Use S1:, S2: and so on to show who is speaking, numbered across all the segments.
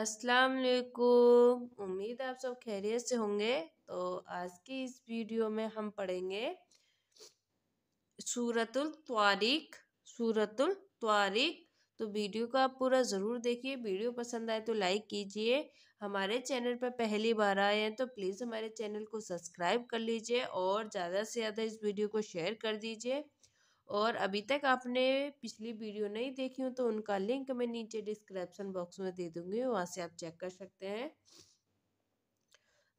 S1: السلام علیکم امید آپ سب خیریت سے ہوں گے تو آج کی اس ویڈیو میں ہم پڑھیں گے سورت التواریک سورت التواریک تو ویڈیو کا آپ پورا ضرور دیکھیے ویڈیو پسند آئے تو لائک کیجئے ہمارے چینل پر پہلی بار آئے ہیں تو پلیز ہمارے چینل کو سبسکرائب کر لیجئے اور زیادہ سے زیادہ اس ویڈیو کو شیئر کر دیجئے اور ابھی تک آپ نے پچھلی ویڈیو نہیں دیکھی ہوں تو ان کا لنک میں نیچے ڈسکرپشن باکس میں دے دوں گی وہاں سے آپ چیک کر سکتے ہیں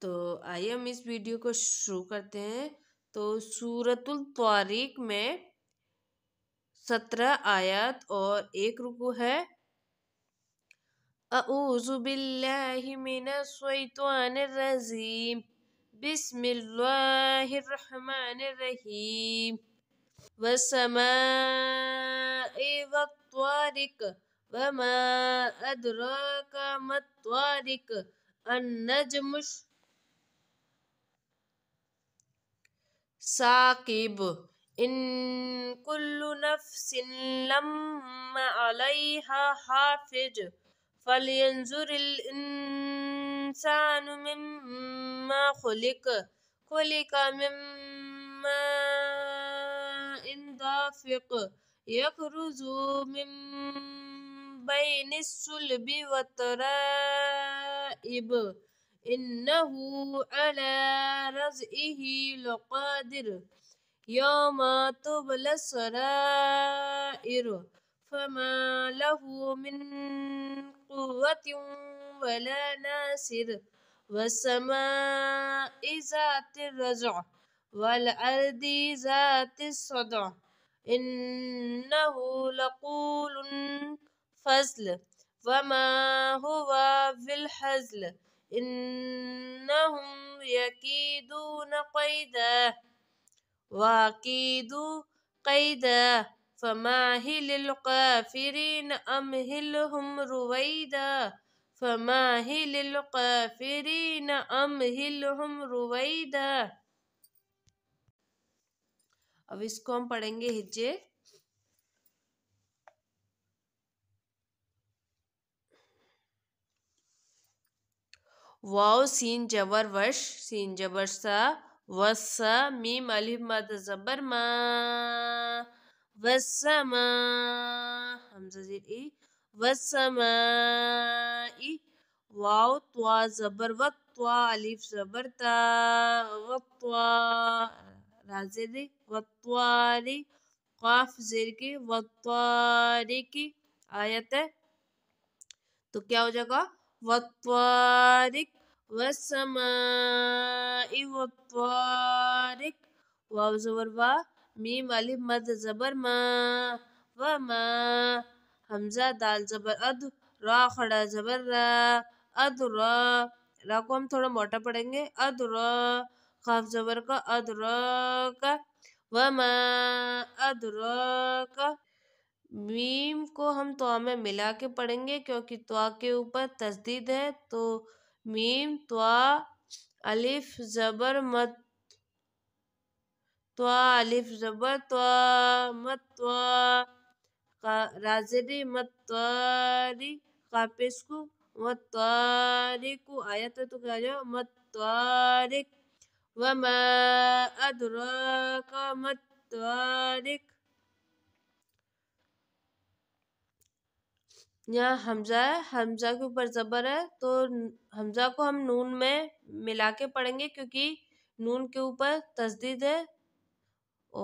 S1: تو آئیے ہم اس ویڈیو کو شروع کرتے ہیں تو سورت الطاریق میں سترہ آیات اور ایک رکو ہے اعوذ باللہ من مینا الرزیم بسم اللہ الرحمن الرحیم والسماء والطارق وما أدراك ما الطارق النجم ساقب إن كل نفس لما عليها حافظ فلينظر الإنسان مما خلق خلق مما دافق يخرج من بين الصلب والترائب إنه على رزئه لقادر يوم تبلى السرائر فما له من قوة ولا ناصر والسماء ذات الرجع والأرض ذات الصدع إنه لقول فصل وما هو بالحزل إنهم يكيدون قيدا وأكيد قيدا فماهل الكافرين أمهلهم رويدا فماهل الكافرين أمهلهم رويدا اب اس کو ہم پڑھیں گے ہجے واؤ سین جبر وش سین جبر سا وسا میم علیم مد زبر ما وسا ما حمزہ زیر ای وسا ما ای واو توا زبر وقت توا علیف زبر تا وقت توا راضر کی ہے تو کیا ہو جائے گا را و طارخ واو زبر وا میم علی مد زبر حمزہ دال زبر اد رکھا زبر را اد را کو ہم تھوڑا موٹا پڑھیں گے را قاف زبر کا ادراک وما ادراک میم کو ہم توا میں ملا کے پڑھیں گے کیونکہ توا کے اوپر تصدید ہے تو میم توا الف زبر مت توا الف زبر توا مت توا رازری مت تواری قاپس کو مت تواری کو آیا تو کہا جاؤ مت تارک وما أدراك ما الطارق یہاں حمزہ ہے حمزہ کے اوپر زبر ہے تو حمزہ کو ہم نون میں ملا کے پڑھیں گے کیونکہ نون کے اوپر تزدید ہے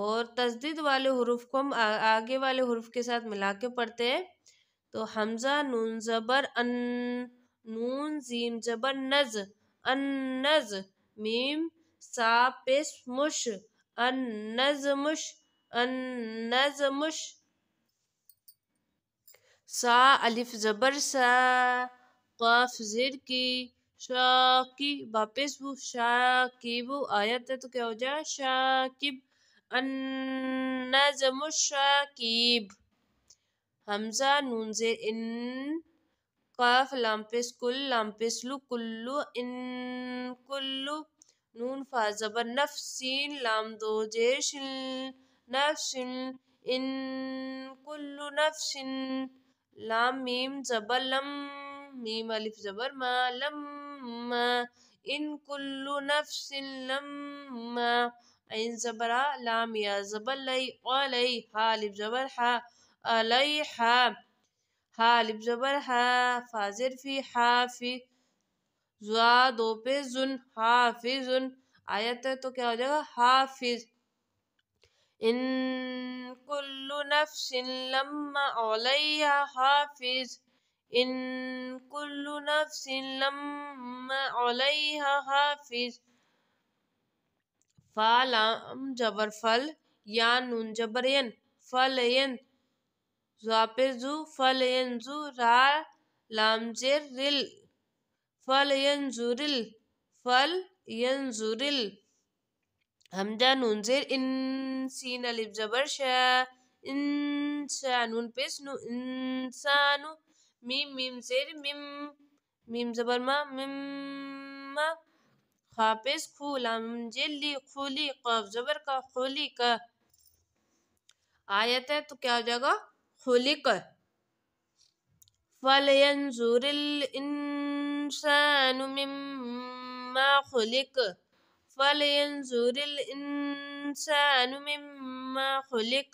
S1: اور تزدید والے حروف کو ہم آگے والے حروف کے ساتھ ملا کے پڑھتے ہیں تو حمزہ نون زبر ان نون زیم زبر نز ان نز میم سابسمش النظمش النظمش سا الف زبر سا قاف زر کی شا کی واپس وہ شا کی وہ آیا تھا تو کیا ہو جائے شا کیب النظم شاکیب حمزہ نون سے ان قاف لامپس کل لامپس لو کلو ان کلو نون فا زبر نفس لام دو جيش نفس إن كل نفس لام ميم زبر لم ميم ألف زبر ما ما إن كل نفس ما عين زبر لام يا زبر لي ولي حالب زبر حا علي حا حالب زبر حا فازر في حافي زوادوپز حافظ آیت ہے تو کیا ہو جائے گا حافظ ان کل نفس لما علیہ حافظ ان کل نفس لما علیہ حافظ فالام جبر فل یا نون جبر ین فل ین زو فل ین زو را لام جر رل فل ینزرل فل ینزرل حمزہ نون زیر انسین علیب زبر شاہ انسانون نو انسانو میم میم زیر میم میم زبر ما میم ما خاپس کھولا منجلی خولی قاف زبر کا خولی کا آیت ہے تو کیا ہو جائے گا خولی کا فَلَيَنْزُرِ الْإِنْسَانُ الانسان مما خلق فلینظر الانسان مما خلق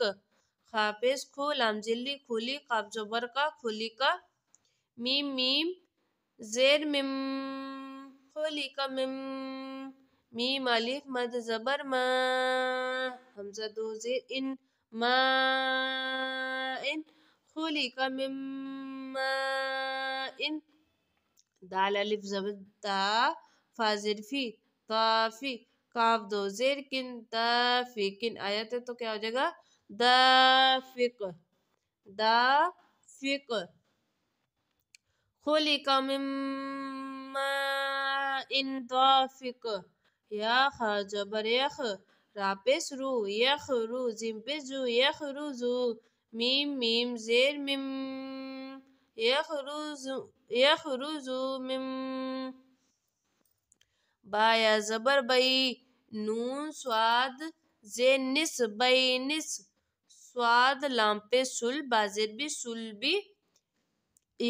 S1: خاپس کھو لامجلی کھولی قاب جو کا کھولی کا میم میم زیر مم کھولی کا مم میم علیف مد زبر ما حمزہ دو زیر ان ما ان خلق کا مم ما ان دال الف زبد تا فازر فی تافی کاف دو زیر کن تافی کن آیت ہے تو کیا ہو جائے گا دا فک دا فک خولی کا مم ان توافک یا خاجبر یخ را پیس رو یخ رو زم پیس جو یخ رو زو میم میم زیر میم یخ رو زو یخرجو من با یا زبر بئی نون سواد زے نس بئی نس سواد لام پہ سل بازر بھی سل بھی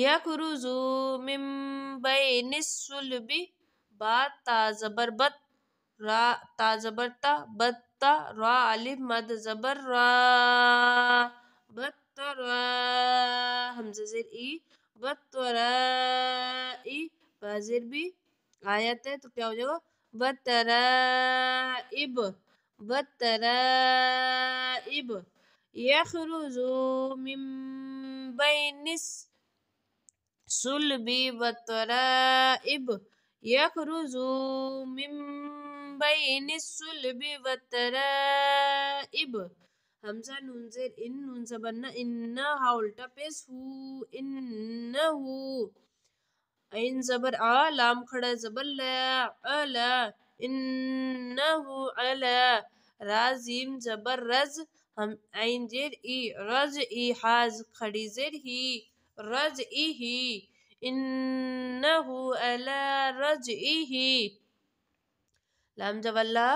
S1: یخرجو من بئی نس سل بھی با تا زبر بت را تا زبر تا بت تا را علی مد زبر را بت را حمزہ زیر ای بطورا بھی آیت ہے تو کیا ہو جائے گا برا اب بترا من یخ رجو مم بہ من بین بھی بترا ہمزہ نون زیر ان نون زبنہ انہا الٹا پیس ہو انہا این زبر آ لام کھڑا زبر لا علا انہو علا رازیم زبر رز ہم این زیر ای رز ای حاز کھڑی زیر ہی رز ای ہی انہو علا رز ای ہی لام زبر لا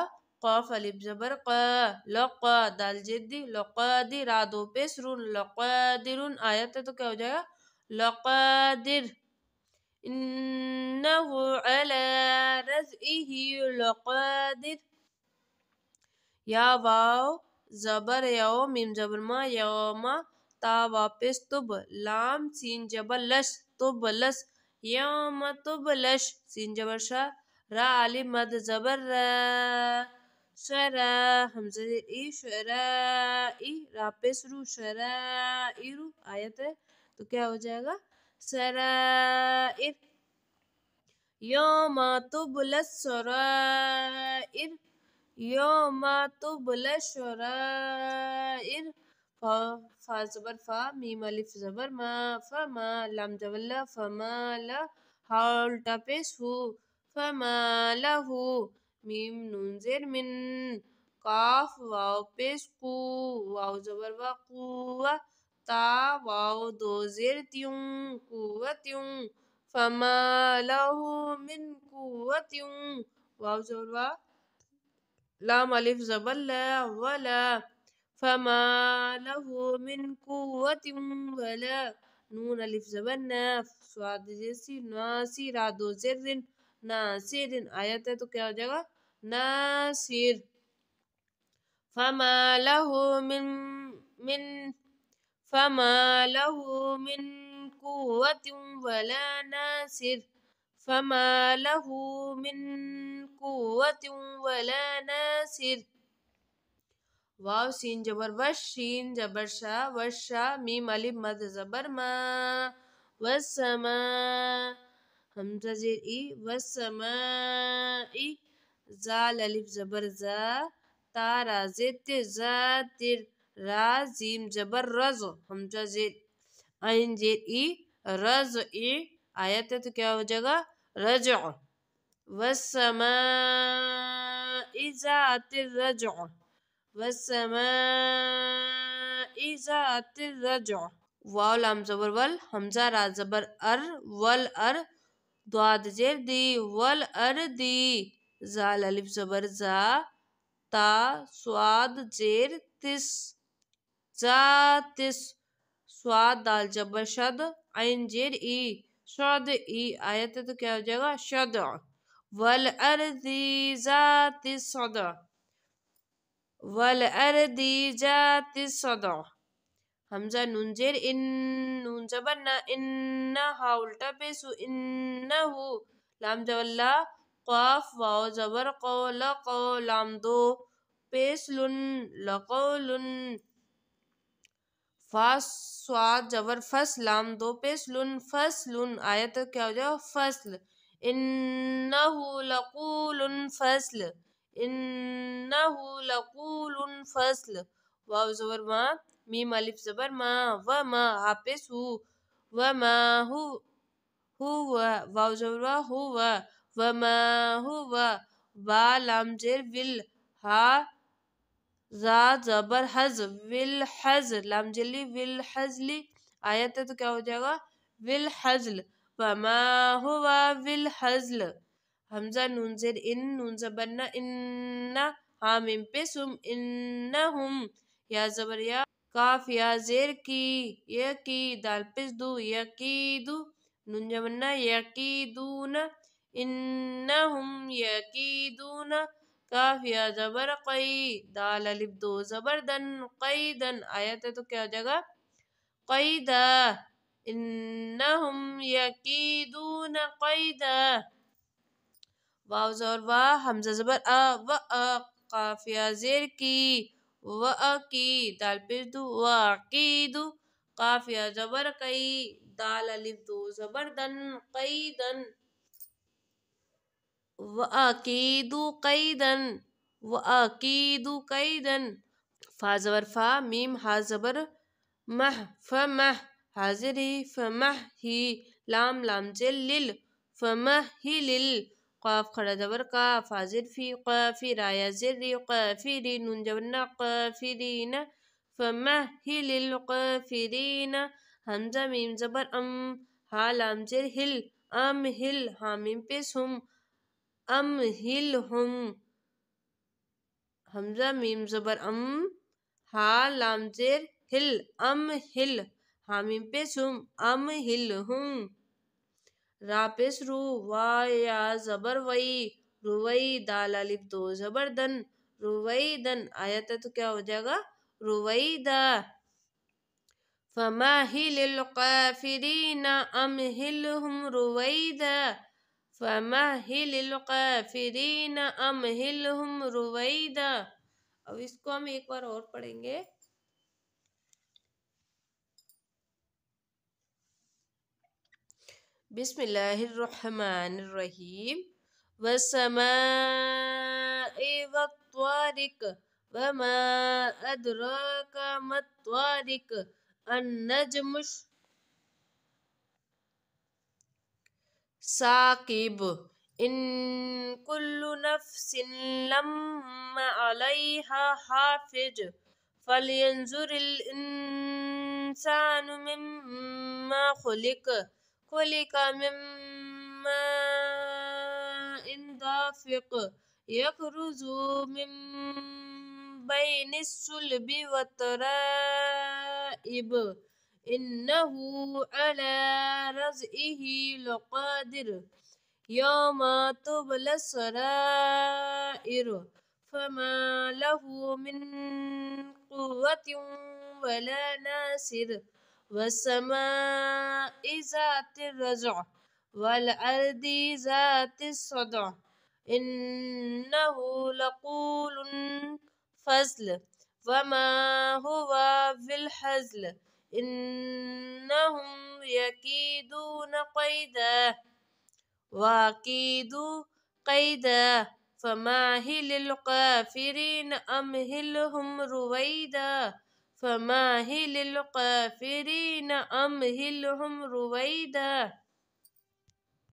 S1: قاف جبر قا لقا دال جدي لقادر عدو بسر لقادر آيات तो क्या हो जाएगा لقادر إنه على رزقه لقادر يا واو जबर यो मीम जबर मा यो मा ता वापस तुब लाम सीन जबर लश तुब लश यम تب لش سين جبر شا را علي مد زبر را شرا حمزہ ای شرا ای راپس رو شرا ای رو آیت ہے تو کیا ہو جائے گا سرا ار یو ما تو بلس سرا ار یو تو بلس شرا ار فا فا زبر فا میم الف زبر ما فا ما لام جولا فا ما لا هاول تا پیس ہو فا ما لا میم نون نون زیر زیر من من من قاف واو واو واو واو پیش کو زبر زبر زبر زبر قو تا دو تیوں قوتیوں قوتیوں فما فما له له لام لا ولا ولا قوت سواد جیسی ناسی رادو آیت ہے تو کیا ہو جائے گا ناصر فما له من من فما له من قوة ولا ناصر فما له من قوة ولا ناصر واو سين جبر وش شين جبر شا وش شا ميم ألف مد زبر ما والسماء همزة زير إي والسماء إي ز الف زبر ز تا را ز تر زا تر را زیم زبر رز حمزہ زید این زید ای رز ای آیت ہے تو کیا ہو جائے گا رجع والسماء ذات الرجع والسماء ذات الرجع واو لام زبر ول حمزہ را زبر ار ول ار دواد زیر دی ول ار دی زال علف زبر زا تا سواد زیر تس زا تس سواد دال جبر شد عین زیر ای سواد ای آیت ہے تو کیا ہو جائے گا شد والارضی ذات صدع والارضی ذات صدع حمزہ ننجر ان ننجبر نا ان ہا الٹا پیسو ان ہو لام جو اللہ قاف واو زبر قو لقو لام دو پیس لن لقو لن فاس سواد زبر فس لام دو پیس لن فس لن آیت کیا ہو جائے فصل انہو لقول فصل انہو لقول فصل واو زبر ما میم الف زبر ما و ما حافظ ہو و ما ہو ہو واو زبر ما ہو وما هو والام جر ول ہا زا زبر حز ول حز لام جلی ول حزلی آیت ہے تو کیا ہو جائے گا ول حزل وما ہوا ول حزل حمزہ نون ان نون بننا ان ہام ام پہ سم انہم یا زبر یا کاف یا زیر کی یکی دال پس دو یکی دو یقیدو نون جمنا یقیدون إنهم يكيدون كافيا زبر قي دال لبدو زبردا قيدا آية تو كيا جاگا قيدا إنهم يكيدون قيدا واو زور وا حمزة زبر آ و آ قافيا زير كي و آ كي دال بردو و عقيدو قافيا زبر قي دال لبدو زبردا قيدا وأكيد قيدا وأكيد قيدا فا زبر فا ميم ها زبر مه فمه حاضر هي فمه هي لام لام جل لل فمه هي لل قاف خرا زبر قاف حاضر في قافر يا زر قافر نون جبرنا قافرين فمه هي للقافرين همزة ميم زبر أم ها لام جل هل أم هل ها ميم بس هم ام ہل ہم حمزہ میم زبر ام ہا لام زیر ہل ام ہل حامیم پہ سم ام ہل ہم را پہ سرو وا یا زبر وئی روئی دال الف دو زبر دن روئی دن آیا تھا تو کیا ہو جائے گا روئی دا فما ہل القافرین ام ہل ہم روئی دا فمہل القافرین امہلہم رویدہ اب اس کو ہم ایک بار اور پڑھیں گے بسم اللہ الرحمن الرحیم وَسَمَاءِ وَالطْوَارِكَ وَمَا أَدْرَاكَ مَالطْوَارِكَ النَّجْمُ ثب ان کل نفس سلم علیہ حافظ فلینظر الانسان مما خلق خلی کافق یخ یخرج من بین نسل بھتر عب إنه على رزئه لقادر يوم تبلى السرائر فما له من قوة ولا ناصر والسماء ذات الرجع والأرض ذات الصدع إنه لقول فصل وما هو في الحزل إنهم يكيدون قيدا وأكيد قيدا فماهل الكافرين أمهلهم رويدا فماهل الكافرين أمهلهم رويدا